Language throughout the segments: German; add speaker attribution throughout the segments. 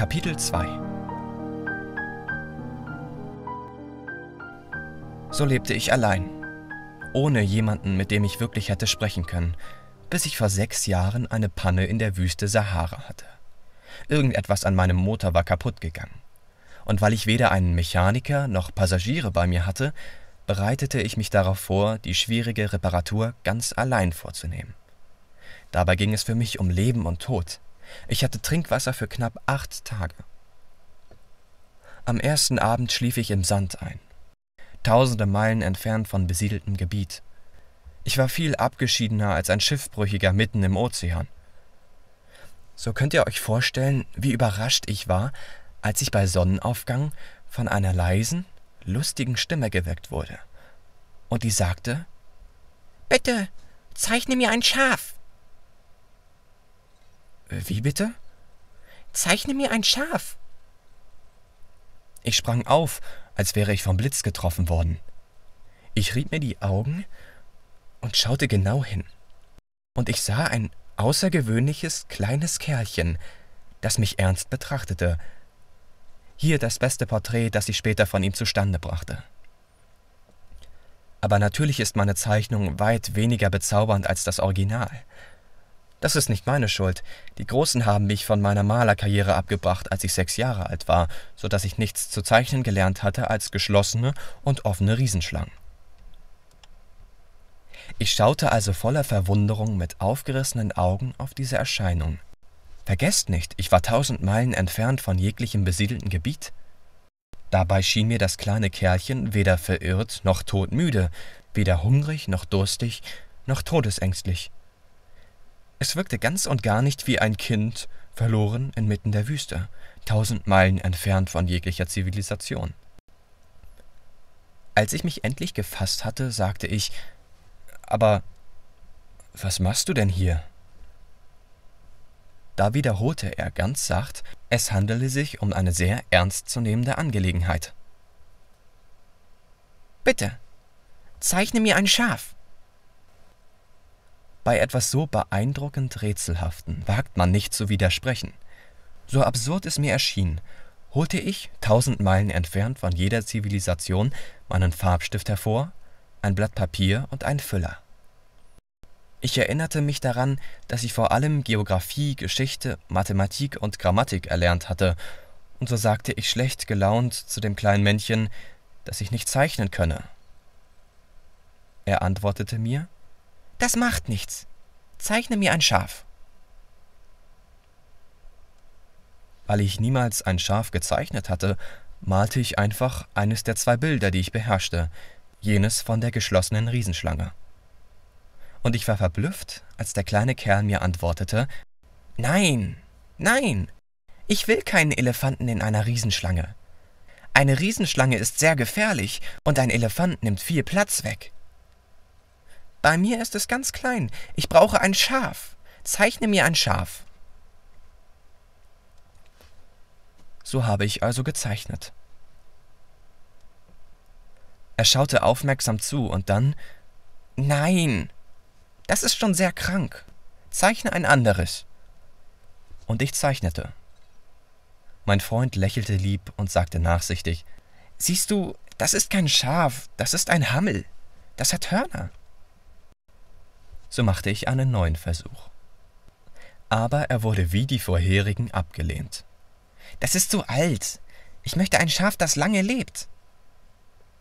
Speaker 1: Kapitel 2 So lebte ich allein, ohne jemanden, mit dem ich wirklich hätte sprechen können, bis ich vor sechs Jahren eine Panne in der Wüste Sahara hatte. Irgendetwas an meinem Motor war kaputt gegangen. Und weil ich weder einen Mechaniker noch Passagiere bei mir hatte, bereitete ich mich darauf vor, die schwierige Reparatur ganz allein vorzunehmen. Dabei ging es für mich um Leben und Tod. Ich hatte Trinkwasser für knapp acht Tage. Am ersten Abend schlief ich im Sand ein, tausende Meilen entfernt von besiedeltem Gebiet. Ich war viel abgeschiedener als ein Schiffbrüchiger mitten im Ozean. So könnt ihr euch vorstellen, wie überrascht ich war, als ich bei Sonnenaufgang von einer leisen, lustigen Stimme geweckt wurde. Und die sagte: Bitte, zeichne mir ein Schaf. Äh, wie bitte? Zeichne mir ein Schaf. Ich sprang auf, als wäre ich vom Blitz getroffen worden. Ich rieb mir die Augen und schaute genau hin. Und ich sah ein außergewöhnliches kleines Kerlchen, das mich ernst betrachtete. Hier das beste Porträt, das ich später von ihm zustande brachte. Aber natürlich ist meine Zeichnung weit weniger bezaubernd als das Original. Das ist nicht meine Schuld. Die Großen haben mich von meiner Malerkarriere abgebracht, als ich sechs Jahre alt war, so dass ich nichts zu zeichnen gelernt hatte als geschlossene und offene Riesenschlangen. Ich schaute also voller Verwunderung mit aufgerissenen Augen auf diese Erscheinung. Vergesst nicht, ich war tausend Meilen entfernt von jeglichem besiedelten Gebiet. Dabei schien mir das kleine Kerlchen weder verirrt noch todmüde, weder hungrig noch durstig noch todesängstlich. Es wirkte ganz und gar nicht wie ein Kind, verloren inmitten der Wüste, tausend Meilen entfernt von jeglicher Zivilisation. Als ich mich endlich gefasst hatte, sagte ich, aber was machst du denn hier? Da wiederholte er ganz sacht, es handele sich um eine sehr ernstzunehmende Angelegenheit. Bitte, zeichne mir ein Schaf, bei etwas so beeindruckend Rätselhaften wagt man nicht zu widersprechen. So absurd es mir erschien, holte ich, tausend Meilen entfernt von jeder Zivilisation, meinen Farbstift hervor, ein Blatt Papier und einen Füller. Ich erinnerte mich daran, dass ich vor allem Geographie, Geschichte, Mathematik und Grammatik erlernt hatte, und so sagte ich schlecht gelaunt zu dem kleinen Männchen, dass ich nicht zeichnen könne. Er antwortete mir, das macht nichts. Zeichne mir ein Schaf. Weil ich niemals ein Schaf gezeichnet hatte, malte ich einfach eines der zwei Bilder, die ich beherrschte, jenes von der geschlossenen Riesenschlange. Und ich war verblüfft, als der kleine Kerl mir antwortete Nein, nein, ich will keinen Elefanten in einer Riesenschlange. Eine Riesenschlange ist sehr gefährlich und ein Elefant nimmt viel Platz weg. Bei mir ist es ganz klein. Ich brauche ein Schaf. Zeichne mir ein Schaf. So habe ich also gezeichnet. Er schaute aufmerksam zu und dann Nein. Das ist schon sehr krank. Zeichne ein anderes. Und ich zeichnete. Mein Freund lächelte lieb und sagte nachsichtig Siehst du, das ist kein Schaf, das ist ein Hammel. Das hat Hörner so machte ich einen neuen Versuch. Aber er wurde wie die vorherigen abgelehnt. Das ist zu alt. Ich möchte ein Schaf, das lange lebt.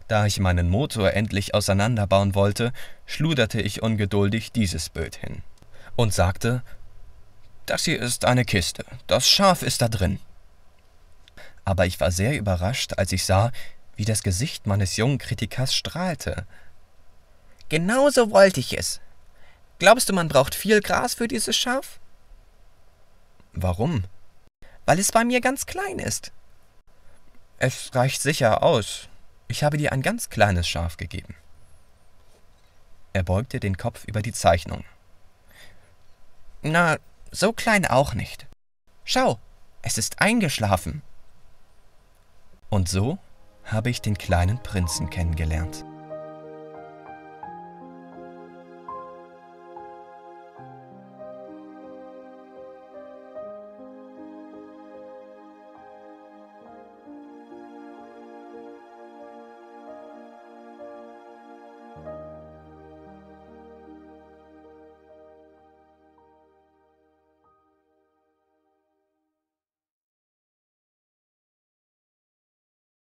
Speaker 1: Da ich meinen Motor endlich auseinanderbauen wollte, schluderte ich ungeduldig dieses Bild hin und sagte, das hier ist eine Kiste, das Schaf ist da drin. Aber ich war sehr überrascht, als ich sah, wie das Gesicht meines jungen Kritikers strahlte. Genauso wollte ich es, Glaubst du, man braucht viel Gras für dieses Schaf? Warum? Weil es bei mir ganz klein ist. Es reicht sicher aus. Ich habe dir ein ganz kleines Schaf gegeben. Er beugte den Kopf über die Zeichnung. Na, so klein auch nicht. Schau, es ist eingeschlafen. Und so habe ich den kleinen Prinzen kennengelernt.